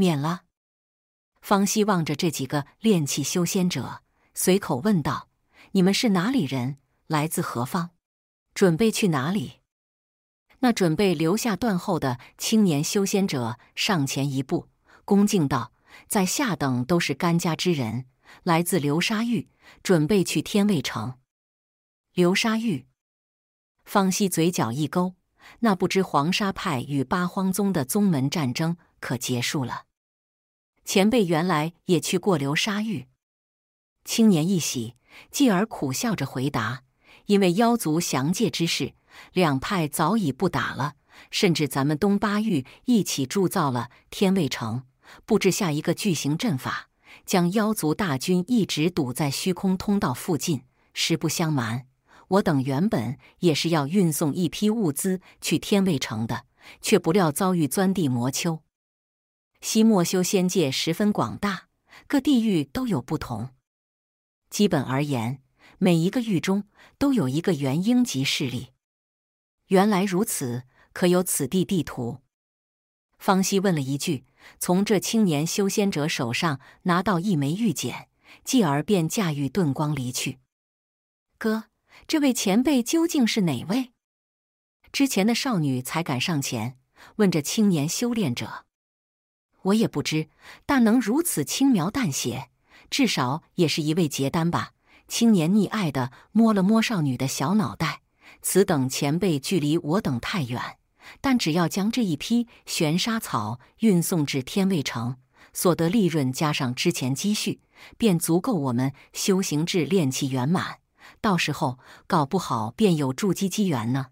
免了，方希望着这几个炼气修仙者，随口问道：“你们是哪里人？来自何方？准备去哪里？”那准备留下断后的青年修仙者上前一步，恭敬道：“在下等都是甘家之人，来自流沙域，准备去天卫城。”流沙域，方希嘴角一勾，那不知黄沙派与八荒宗的宗门战争可结束了。前辈原来也去过流沙域。青年一喜，继而苦笑着回答：“因为妖族降界之事，两派早已不打了，甚至咱们东巴域一起铸造了天卫城，布置下一个巨型阵法，将妖族大军一直堵在虚空通道附近。实不相瞒，我等原本也是要运送一批物资去天卫城的，却不料遭遇钻地魔丘。”西莫修仙界十分广大，各地域都有不同。基本而言，每一个域中都有一个元婴级势力。原来如此，可有此地地图？方西问了一句，从这青年修仙者手上拿到一枚玉简，继而便驾驭遁光离去。哥，这位前辈究竟是哪位？之前的少女才敢上前问这青年修炼者。我也不知，但能如此轻描淡写，至少也是一位结丹吧。青年溺爱的摸了摸少女的小脑袋。此等前辈距离我等太远，但只要将这一批玄沙草运送至天卫城，所得利润加上之前积蓄，便足够我们修行至炼气圆满。到时候搞不好便有筑基机缘呢。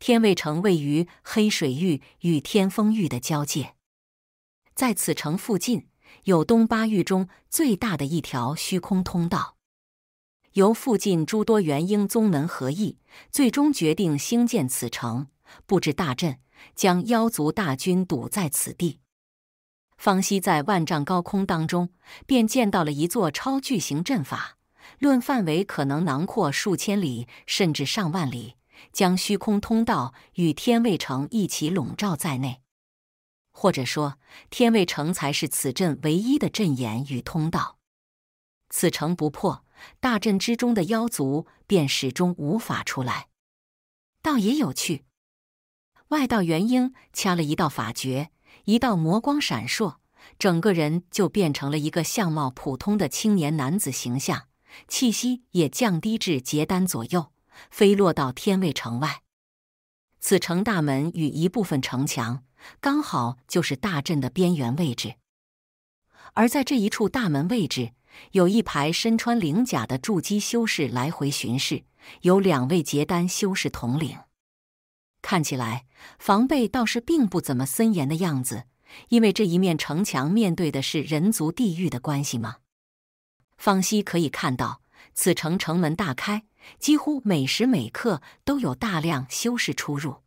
天卫城位于黑水域与天风域的交界。在此城附近，有东巴域中最大的一条虚空通道。由附近诸多元婴宗门合议，最终决定兴建此城，布置大阵，将妖族大军堵在此地。方西在万丈高空当中，便见到了一座超巨型阵法，论范围可能囊括数千里，甚至上万里，将虚空通道与天卫城一起笼罩在内。或者说，天卫城才是此阵唯一的阵眼与通道。此城不破，大阵之中的妖族便始终无法出来。倒也有趣。外道元婴掐了一道法诀，一道魔光闪烁，整个人就变成了一个相貌普通的青年男子形象，气息也降低至结丹左右，飞落到天卫城外。此城大门与一部分城墙。刚好就是大阵的边缘位置，而在这一处大门位置，有一排身穿灵甲的筑基修士来回巡视，有两位结丹修士统领。看起来防备倒是并不怎么森严的样子，因为这一面城墙面对的是人族地域的关系吗？方希可以看到，此城城门大开，几乎每时每刻都有大量修士出入。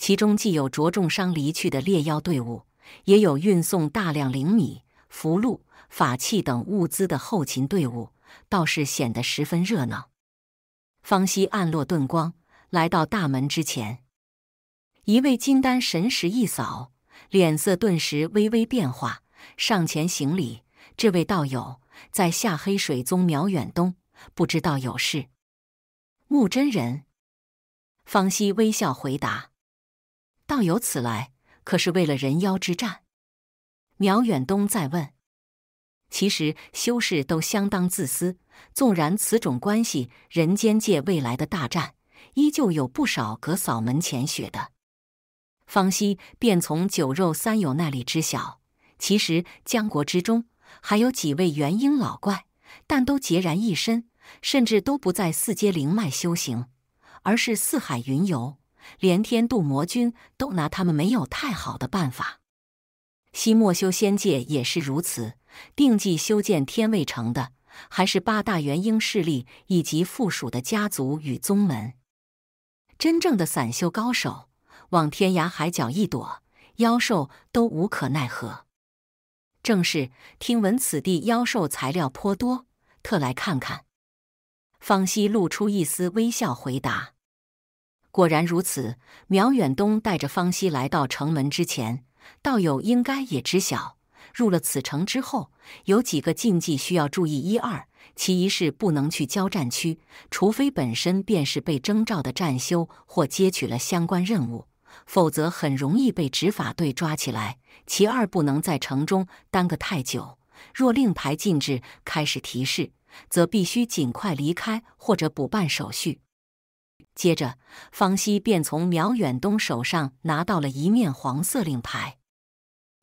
其中既有着重伤离去的猎妖队伍，也有运送大量灵米、符箓、法器等物资的后勤队伍，倒是显得十分热闹。方西暗落遁光，来到大门之前，一位金丹神识一扫，脸色顿时微微变化，上前行礼：“这位道友，在下黑水宗苗远东，不知道有事。”木真人，方西微笑回答。道由此来，可是为了人妖之战？苗远东再问。其实修士都相当自私，纵然此种关系，人间界未来的大战，依旧有不少隔扫门前雪的。方希便从酒肉三友那里知晓，其实江国之中还有几位元婴老怪，但都孑然一身，甚至都不在四阶灵脉修行，而是四海云游。连天度魔君都拿他们没有太好的办法，西莫修仙界也是如此。定计修建天卫城的，还是八大元婴势力以及附属的家族与宗门。真正的散修高手，往天涯海角一躲，妖兽都无可奈何。正是听闻此地妖兽材料颇多，特来看看。方希露出一丝微笑，回答。果然如此。苗远东带着方西来到城门之前，道友应该也知晓，入了此城之后，有几个禁忌需要注意一二。其一是不能去交战区，除非本身便是被征召的战修或接取了相关任务，否则很容易被执法队抓起来；其二，不能在城中耽搁太久。若令牌禁制开始提示，则必须尽快离开或者补办手续。接着，方希便从苗远东手上拿到了一面黄色令牌。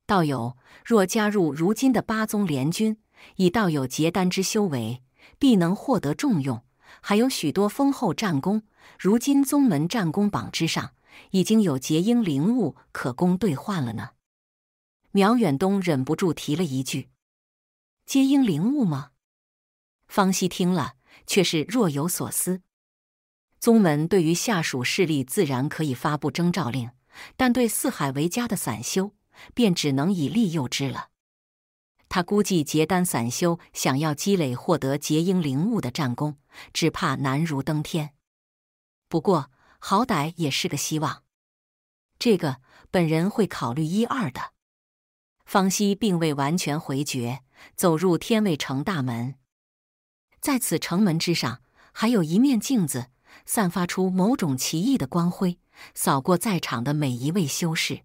道友若加入如今的八宗联军，以道友结丹之修为，必能获得重用，还有许多丰厚战功。如今宗门战功榜之上，已经有结英灵物可供兑换了呢。苗远东忍不住提了一句：“结英灵物吗？”方希听了，却是若有所思。宗门对于下属势力自然可以发布征召令，但对四海为家的散修，便只能以利诱之了。他估计结丹散修想要积累获得结婴灵物的战功，只怕难如登天。不过好歹也是个希望，这个本人会考虑一二的。方希并未完全回绝，走入天卫城大门，在此城门之上还有一面镜子。散发出某种奇异的光辉，扫过在场的每一位修士。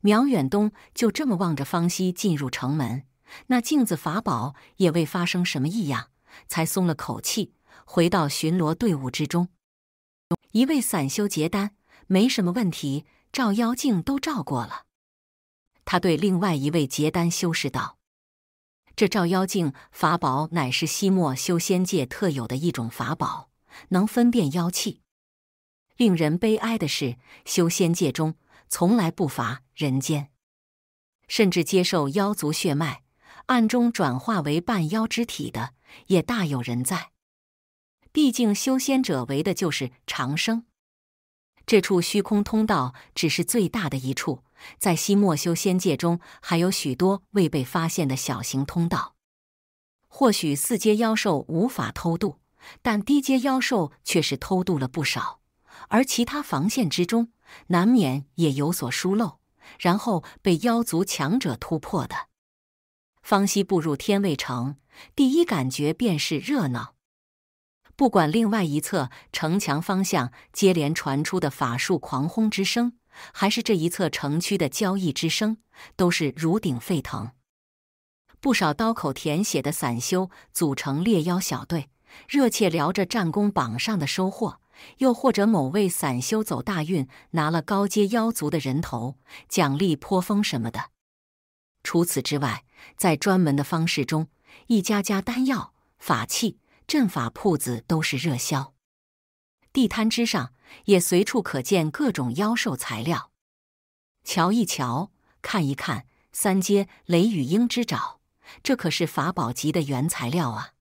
苗远东就这么望着方希进入城门，那镜子法宝也未发生什么异样，才松了口气，回到巡逻队伍之中。一位散修结丹没什么问题，照妖镜都照过了。他对另外一位结丹修士道：“这照妖镜法宝乃是西漠修仙界特有的一种法宝。”能分辨妖气。令人悲哀的是，修仙界中从来不乏人间，甚至接受妖族血脉，暗中转化为半妖之体的也大有人在。毕竟，修仙者为的就是长生。这处虚空通道只是最大的一处，在西莫修仙界中，还有许多未被发现的小型通道。或许四阶妖兽无法偷渡。但低阶妖兽却是偷渡了不少，而其他防线之中难免也有所疏漏，然后被妖族强者突破的。方西步入天卫城，第一感觉便是热闹。不管另外一侧城墙方向接连传出的法术狂轰之声，还是这一侧城区的交易之声，都是如鼎沸腾。不少刀口舔血的散修组成猎妖小队。热切聊着战功榜上的收获，又或者某位散修走大运拿了高阶妖族的人头，奖励颇丰什么的。除此之外，在专门的方式中，一家家丹药、法器、阵法铺子都是热销。地摊之上也随处可见各种妖兽材料。瞧一瞧，看一看，三阶雷雨鹰之爪，这可是法宝级的原材料啊！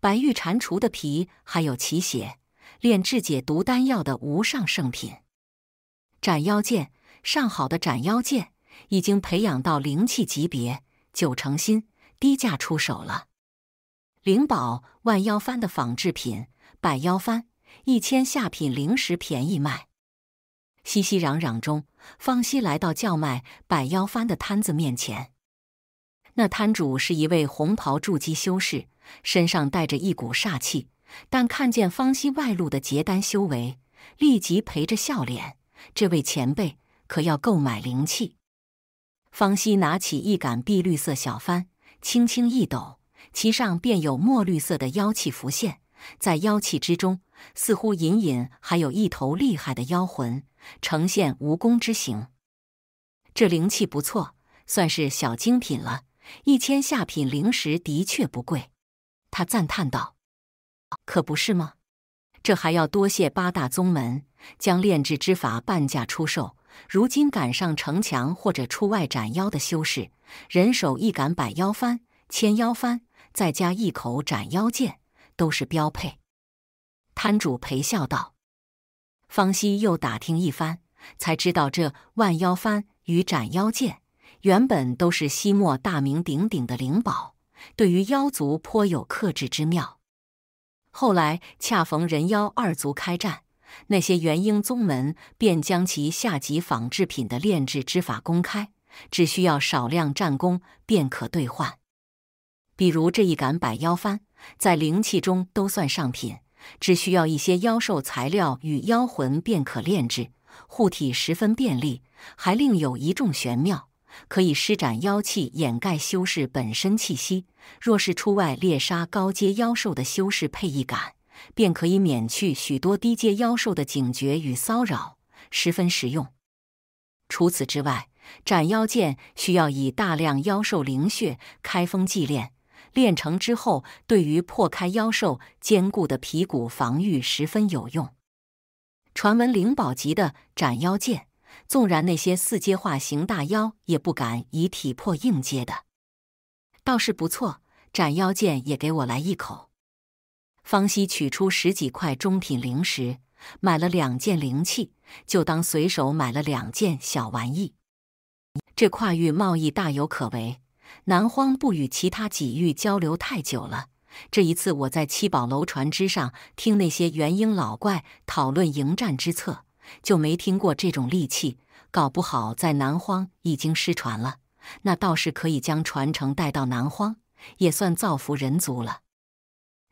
白玉蟾蜍的皮，还有其血，炼制解毒丹药的无上圣品。斩妖剑，上好的斩妖剑已经培养到灵气级别，九成新，低价出手了。灵宝万妖幡的仿制品，百妖幡，一千下品灵石，便宜卖。熙熙攘攘中，方西来到叫卖百妖幡的摊子面前。那摊主是一位红袍筑基修士。身上带着一股煞气，但看见方西外露的结丹修为，立即陪着笑脸。这位前辈可要购买灵器？方西拿起一杆碧绿色小幡，轻轻一抖，其上便有墨绿色的妖气浮现。在妖气之中，似乎隐隐还有一头厉害的妖魂，呈现蜈蚣之形。这灵气不错，算是小精品了。一千下品灵石的确不贵。他赞叹道：“可不是吗？这还要多谢八大宗门将炼制之法半价出售。如今赶上城墙或者出外斩妖的修士，人手一杆百妖幡、千妖幡，再加一口斩妖剑，都是标配。”摊主陪笑道。方西又打听一番，才知道这万妖幡与斩妖剑原本都是西漠大名鼎鼎的灵宝。对于妖族颇有克制之妙。后来恰逢人妖二族开战，那些元婴宗门便将其下级仿制品的炼制之法公开，只需要少量战功便可兑换。比如这一杆百妖幡，在灵气中都算上品，只需要一些妖兽材料与妖魂便可炼制，护体十分便利，还另有一众玄妙。可以施展妖气掩盖修士本身气息，若是出外猎杀高阶妖兽的修士配异感，便可以免去许多低阶妖兽的警觉与骚扰，十分实用。除此之外，斩妖剑需要以大量妖兽灵血开封祭炼，炼成之后，对于破开妖兽坚固的皮骨防御十分有用。传闻灵宝级的斩妖剑。纵然那些四阶化形大妖也不敢以体魄硬接的，倒是不错。斩妖剑也给我来一口。方西取出十几块中品灵石，买了两件灵器，就当随手买了两件小玩意。这跨域贸易大有可为。南荒不与其他几域交流太久了，这一次我在七宝楼船只上听那些元婴老怪讨论迎战之策。就没听过这种利器，搞不好在南荒已经失传了。那倒是可以将传承带到南荒，也算造福人族了。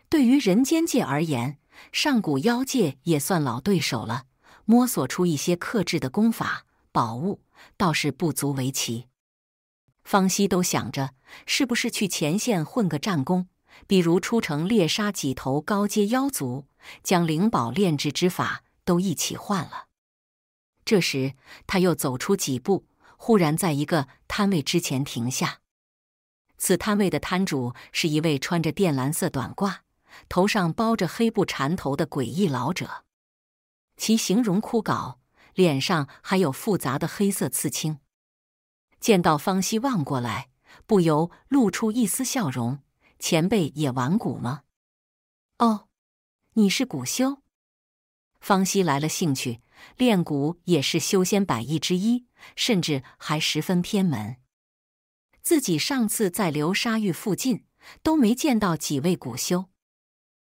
对于人间界而言，上古妖界也算老对手了，摸索出一些克制的功法宝物，倒是不足为奇。方西都想着，是不是去前线混个战功，比如出城猎杀几头高阶妖族，将灵宝炼制之法都一起换了。这时，他又走出几步，忽然在一个摊位之前停下。此摊位的摊主是一位穿着靛蓝色短褂、头上包着黑布缠头的诡异老者，其形容枯槁，脸上还有复杂的黑色刺青。见到方希望过来，不由露出一丝笑容：“前辈也玩古吗？”“哦，你是古修？”方希来了兴趣。炼骨也是修仙百艺之一，甚至还十分偏门。自己上次在流沙域附近都没见到几位古修。